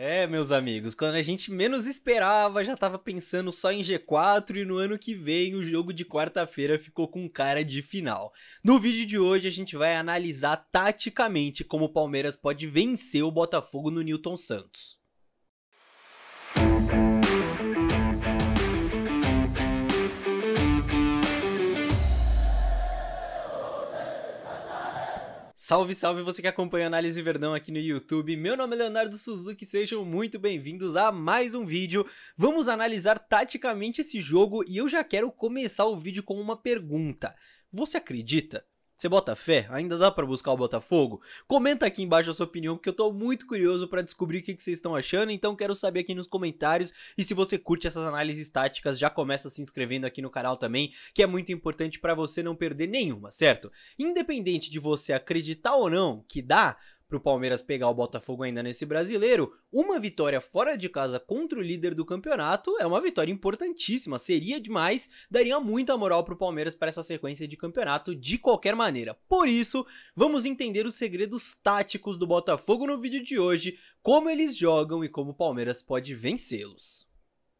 É, meus amigos, quando a gente menos esperava, já tava pensando só em G4 e no ano que vem o jogo de quarta-feira ficou com cara de final. No vídeo de hoje a gente vai analisar taticamente como o Palmeiras pode vencer o Botafogo no Newton Santos. Salve, salve você que acompanha Análise Verdão aqui no YouTube. Meu nome é Leonardo Suzuki, sejam muito bem-vindos a mais um vídeo. Vamos analisar taticamente esse jogo e eu já quero começar o vídeo com uma pergunta. Você acredita você bota fé? Ainda dá para buscar o Botafogo? Comenta aqui embaixo a sua opinião, porque eu tô muito curioso para descobrir o que, que vocês estão achando, então quero saber aqui nos comentários. E se você curte essas análises táticas, já começa se inscrevendo aqui no canal também, que é muito importante para você não perder nenhuma, certo? Independente de você acreditar ou não que dá, para o Palmeiras pegar o Botafogo ainda nesse brasileiro, uma vitória fora de casa contra o líder do campeonato é uma vitória importantíssima, seria demais, daria muita moral para o Palmeiras para essa sequência de campeonato de qualquer maneira. Por isso, vamos entender os segredos táticos do Botafogo no vídeo de hoje, como eles jogam e como o Palmeiras pode vencê-los.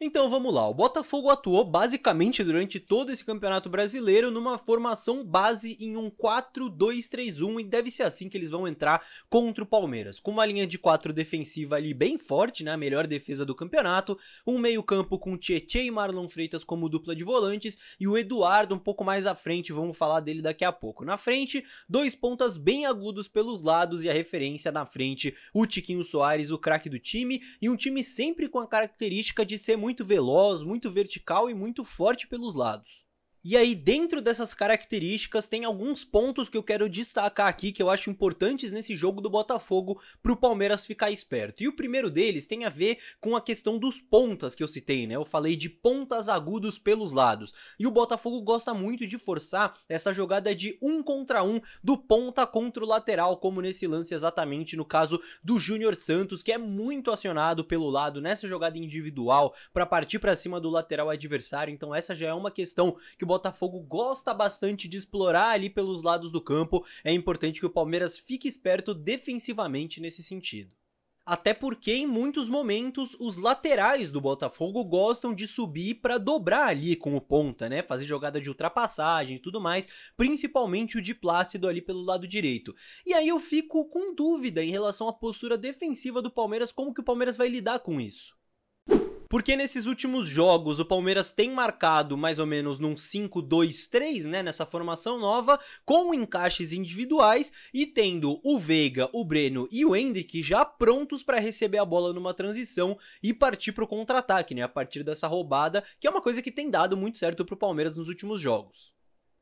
Então vamos lá, o Botafogo atuou basicamente durante todo esse campeonato brasileiro numa formação base em um 4-2-3-1 e deve ser assim que eles vão entrar contra o Palmeiras, com uma linha de 4 defensiva ali bem forte, né, a melhor defesa do campeonato, um meio campo com Tietchan e Marlon Freitas como dupla de volantes e o Eduardo um pouco mais à frente, vamos falar dele daqui a pouco. Na frente, dois pontas bem agudos pelos lados e a referência na frente, o Tiquinho Soares, o craque do time e um time sempre com a característica de ser muito muito veloz, muito vertical e muito forte pelos lados. E aí, dentro dessas características, tem alguns pontos que eu quero destacar aqui que eu acho importantes nesse jogo do Botafogo para o Palmeiras ficar esperto. E o primeiro deles tem a ver com a questão dos pontas que eu citei, né? Eu falei de pontas agudos pelos lados. E o Botafogo gosta muito de forçar essa jogada de um contra um do ponta contra o lateral, como nesse lance exatamente no caso do Júnior Santos, que é muito acionado pelo lado nessa jogada individual para partir para cima do lateral adversário. Então, essa já é uma questão que o Botafogo gosta bastante de explorar ali pelos lados do campo, é importante que o Palmeiras fique esperto defensivamente nesse sentido. Até porque em muitos momentos os laterais do Botafogo gostam de subir para dobrar ali com o ponta, né? Fazer jogada de ultrapassagem e tudo mais, principalmente o de Plácido ali pelo lado direito. E aí eu fico com dúvida em relação à postura defensiva do Palmeiras, como que o Palmeiras vai lidar com isso? Porque nesses últimos jogos o Palmeiras tem marcado mais ou menos num 5-2-3, né, nessa formação nova, com encaixes individuais e tendo o Veiga, o Breno e o Hendrick já prontos para receber a bola numa transição e partir para o contra-ataque, né, a partir dessa roubada, que é uma coisa que tem dado muito certo para o Palmeiras nos últimos jogos.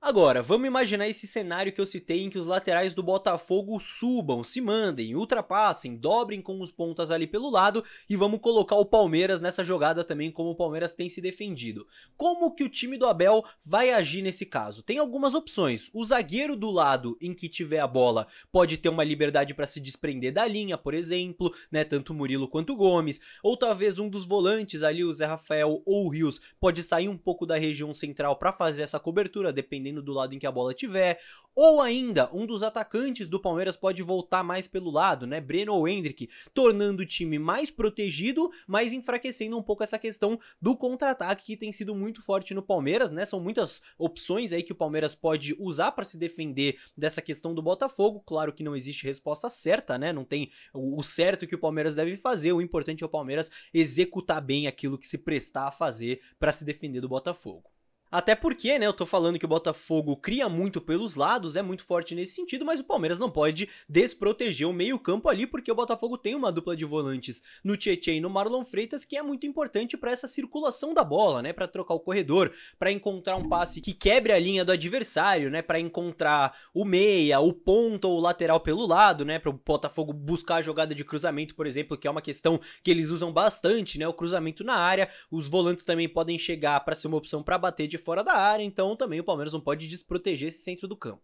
Agora, vamos imaginar esse cenário que eu citei em que os laterais do Botafogo subam, se mandem, ultrapassem, dobrem com os pontas ali pelo lado e vamos colocar o Palmeiras nessa jogada também, como o Palmeiras tem se defendido. Como que o time do Abel vai agir nesse caso? Tem algumas opções. O zagueiro do lado em que tiver a bola pode ter uma liberdade para se desprender da linha, por exemplo, né, tanto Murilo quanto Gomes, ou talvez um dos volantes ali, o Zé Rafael ou o Rios, pode sair um pouco da região central para fazer essa cobertura, dependendo do lado em que a bola tiver. Ou ainda, um dos atacantes do Palmeiras pode voltar mais pelo lado, né? Breno ou Hendrick, tornando o time mais protegido, mas enfraquecendo um pouco essa questão do contra-ataque que tem sido muito forte no Palmeiras, né? São muitas opções aí que o Palmeiras pode usar para se defender dessa questão do Botafogo. Claro que não existe resposta certa, né? Não tem o certo que o Palmeiras deve fazer. O importante é o Palmeiras executar bem aquilo que se prestar a fazer para se defender do Botafogo. Até porque, né, eu tô falando que o Botafogo cria muito pelos lados, é muito forte nesse sentido, mas o Palmeiras não pode desproteger o meio-campo ali, porque o Botafogo tem uma dupla de volantes no Tietchan e no Marlon Freitas, que é muito importante para essa circulação da bola, né, para trocar o corredor, para encontrar um passe que quebre a linha do adversário, né, para encontrar o meia, o ponta ou o lateral pelo lado, né, para o Botafogo buscar a jogada de cruzamento, por exemplo, que é uma questão que eles usam bastante, né, o cruzamento na área. Os volantes também podem chegar para ser uma opção para bater de de fora da área, então também o Palmeiras não pode desproteger esse centro do campo.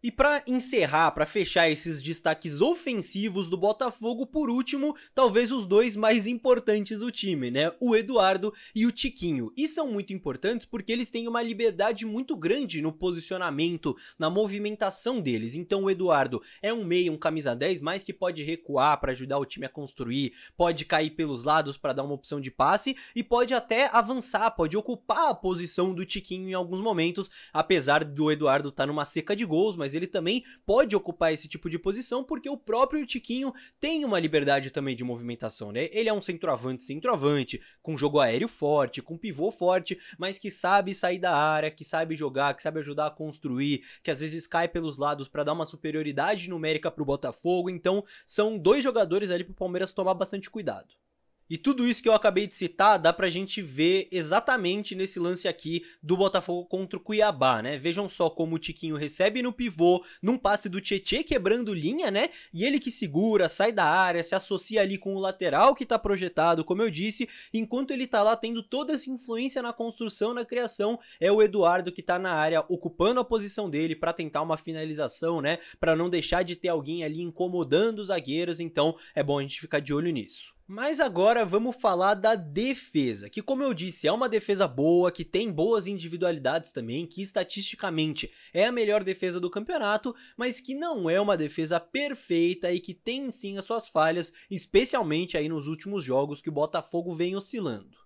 E para encerrar, para fechar esses destaques ofensivos do Botafogo, por último, talvez os dois mais importantes do time, né? O Eduardo e o Tiquinho. E são muito importantes porque eles têm uma liberdade muito grande no posicionamento, na movimentação deles. Então o Eduardo é um meio, um camisa 10, mas que pode recuar para ajudar o time a construir, pode cair pelos lados para dar uma opção de passe e pode até avançar, pode ocupar a posição do Tiquinho em alguns momentos, apesar do Eduardo estar tá numa seca de gols, mas mas ele também pode ocupar esse tipo de posição porque o próprio Tiquinho tem uma liberdade também de movimentação, né? Ele é um centroavante, centroavante, com jogo aéreo forte, com pivô forte, mas que sabe sair da área, que sabe jogar, que sabe ajudar a construir, que às vezes cai pelos lados para dar uma superioridade numérica pro Botafogo. Então, são dois jogadores ali pro Palmeiras tomar bastante cuidado. E tudo isso que eu acabei de citar dá pra gente ver exatamente nesse lance aqui do Botafogo contra o Cuiabá, né? Vejam só como o Tiquinho recebe no pivô, num passe do Tietê quebrando linha, né? E ele que segura, sai da área, se associa ali com o lateral que tá projetado, como eu disse, enquanto ele tá lá tendo toda essa influência na construção, na criação, é o Eduardo que tá na área ocupando a posição dele para tentar uma finalização, né? Para não deixar de ter alguém ali incomodando os zagueiros, então é bom a gente ficar de olho nisso. Mas agora vamos falar da defesa, que como eu disse, é uma defesa boa, que tem boas individualidades também, que estatisticamente é a melhor defesa do campeonato, mas que não é uma defesa perfeita e que tem sim as suas falhas, especialmente aí nos últimos jogos que o Botafogo vem oscilando.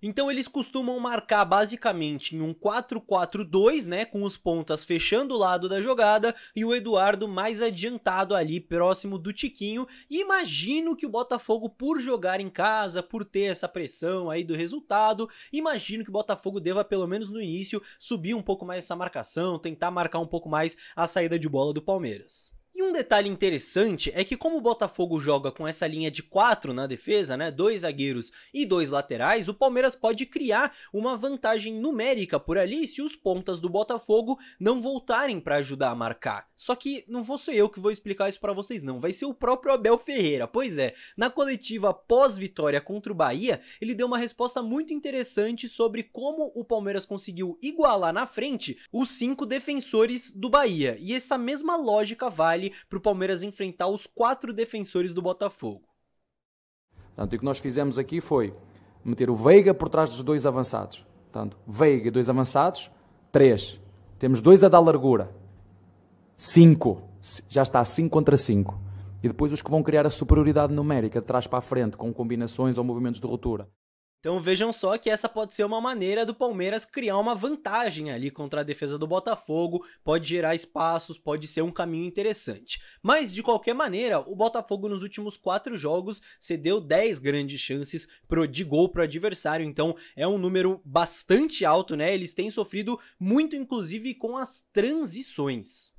Então eles costumam marcar basicamente em um 4-4-2, né, com os pontas fechando o lado da jogada e o Eduardo mais adiantado ali próximo do Tiquinho. E imagino que o Botafogo por jogar em casa, por ter essa pressão aí do resultado, imagino que o Botafogo deva pelo menos no início subir um pouco mais essa marcação, tentar marcar um pouco mais a saída de bola do Palmeiras. E um detalhe interessante é que como o Botafogo joga com essa linha de 4 na defesa, né, dois zagueiros e dois laterais, o Palmeiras pode criar uma vantagem numérica por ali se os pontas do Botafogo não voltarem para ajudar a marcar. Só que não vou ser eu que vou explicar isso para vocês não, vai ser o próprio Abel Ferreira. Pois é, na coletiva pós-vitória contra o Bahia, ele deu uma resposta muito interessante sobre como o Palmeiras conseguiu igualar na frente os cinco defensores do Bahia. E essa mesma lógica vale para o Palmeiras enfrentar os quatro defensores do Botafogo. Portanto, o que nós fizemos aqui foi meter o Veiga por trás dos dois avançados. Portanto, Veiga e dois avançados, três. Temos dois a dar largura. Cinco. Já está cinco contra cinco. E depois os que vão criar a superioridade numérica de trás para a frente, com combinações ou movimentos de ruptura. Então vejam só que essa pode ser uma maneira do Palmeiras criar uma vantagem ali contra a defesa do Botafogo, pode gerar espaços, pode ser um caminho interessante. Mas de qualquer maneira, o Botafogo nos últimos quatro jogos cedeu 10 grandes chances pro, de gol para o adversário, então é um número bastante alto, né? Eles têm sofrido muito, inclusive, com as transições.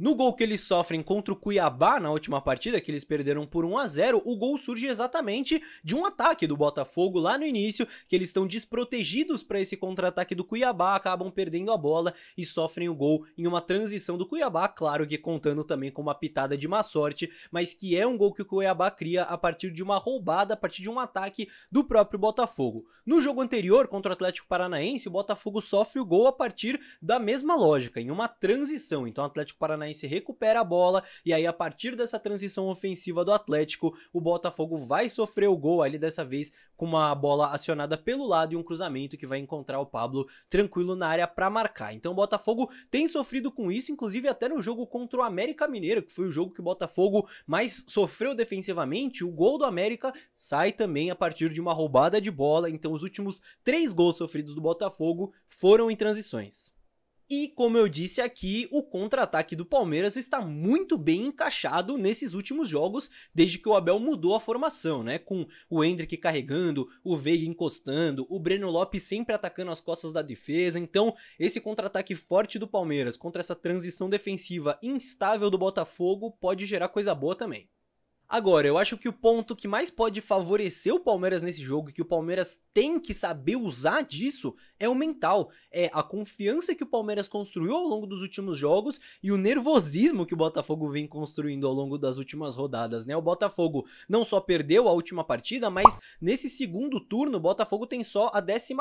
No gol que eles sofrem contra o Cuiabá na última partida, que eles perderam por 1 a 0, o gol surge exatamente de um ataque do Botafogo lá no início, que eles estão desprotegidos para esse contra-ataque do Cuiabá, acabam perdendo a bola e sofrem o gol em uma transição do Cuiabá, claro que contando também com uma pitada de má sorte, mas que é um gol que o Cuiabá cria a partir de uma roubada, a partir de um ataque do próprio Botafogo. No jogo anterior contra o Atlético Paranaense, o Botafogo sofre o gol a partir da mesma lógica, em uma transição. Então o Atlético Paranaense Paranaense recupera a bola e aí a partir dessa transição ofensiva do Atlético, o Botafogo vai sofrer o gol ali dessa vez com uma bola acionada pelo lado e um cruzamento que vai encontrar o Pablo tranquilo na área para marcar. Então o Botafogo tem sofrido com isso, inclusive até no jogo contra o América Mineiro, que foi o jogo que o Botafogo mais sofreu defensivamente, o gol do América sai também a partir de uma roubada de bola, então os últimos três gols sofridos do Botafogo foram em transições. E como eu disse aqui, o contra-ataque do Palmeiras está muito bem encaixado nesses últimos jogos, desde que o Abel mudou a formação, né? Com o Hendrick carregando, o Veiga encostando, o Breno Lopes sempre atacando as costas da defesa. Então, esse contra-ataque forte do Palmeiras contra essa transição defensiva instável do Botafogo pode gerar coisa boa também. Agora, eu acho que o ponto que mais pode favorecer o Palmeiras nesse jogo, e que o Palmeiras tem que saber usar disso, é o mental. É a confiança que o Palmeiras construiu ao longo dos últimos jogos e o nervosismo que o Botafogo vem construindo ao longo das últimas rodadas, né? O Botafogo não só perdeu a última partida, mas nesse segundo turno, o Botafogo tem só a 14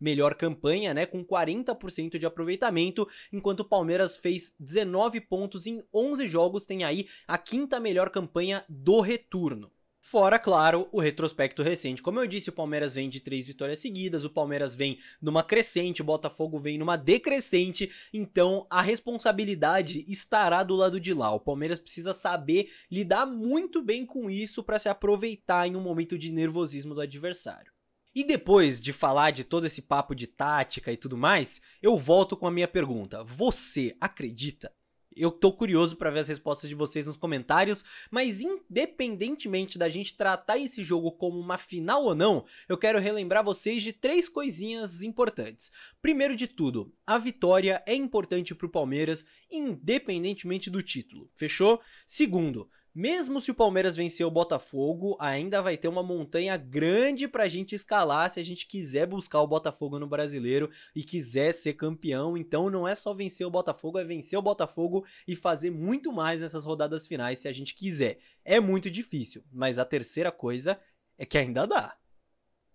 melhor campanha, né? Com 40% de aproveitamento, enquanto o Palmeiras fez 19 pontos em 11 jogos, tem aí a quinta melhor campanha campanha do retorno. Fora, claro, o retrospecto recente. Como eu disse, o Palmeiras vem de três vitórias seguidas, o Palmeiras vem numa crescente, o Botafogo vem numa decrescente, então a responsabilidade estará do lado de lá. O Palmeiras precisa saber lidar muito bem com isso para se aproveitar em um momento de nervosismo do adversário. E depois de falar de todo esse papo de tática e tudo mais, eu volto com a minha pergunta: você acredita eu tô curioso para ver as respostas de vocês nos comentários, mas independentemente da gente tratar esse jogo como uma final ou não, eu quero relembrar vocês de três coisinhas importantes. Primeiro de tudo, a vitória é importante pro Palmeiras, independentemente do título. Fechou? Segundo, mesmo se o Palmeiras vencer o Botafogo, ainda vai ter uma montanha grande pra gente escalar se a gente quiser buscar o Botafogo no Brasileiro e quiser ser campeão. Então não é só vencer o Botafogo, é vencer o Botafogo e fazer muito mais nessas rodadas finais se a gente quiser. É muito difícil, mas a terceira coisa é que ainda dá.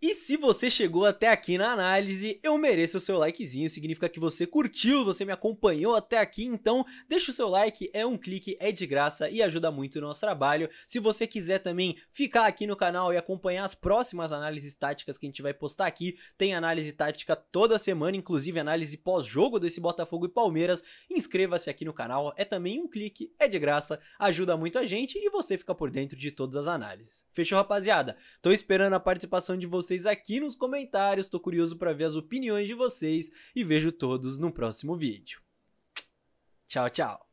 E se você chegou até aqui na análise, eu mereço o seu likezinho, significa que você curtiu, você me acompanhou até aqui, então deixa o seu like, é um clique, é de graça e ajuda muito o nosso trabalho. Se você quiser também ficar aqui no canal e acompanhar as próximas análises táticas que a gente vai postar aqui, tem análise tática toda semana, inclusive análise pós-jogo desse Botafogo e Palmeiras, inscreva-se aqui no canal, é também um clique, é de graça, ajuda muito a gente e você fica por dentro de todas as análises. Fechou, rapaziada? Tô esperando a participação de vocês vocês aqui nos comentários. Tô curioso para ver as opiniões de vocês e vejo todos no próximo vídeo. Tchau, tchau.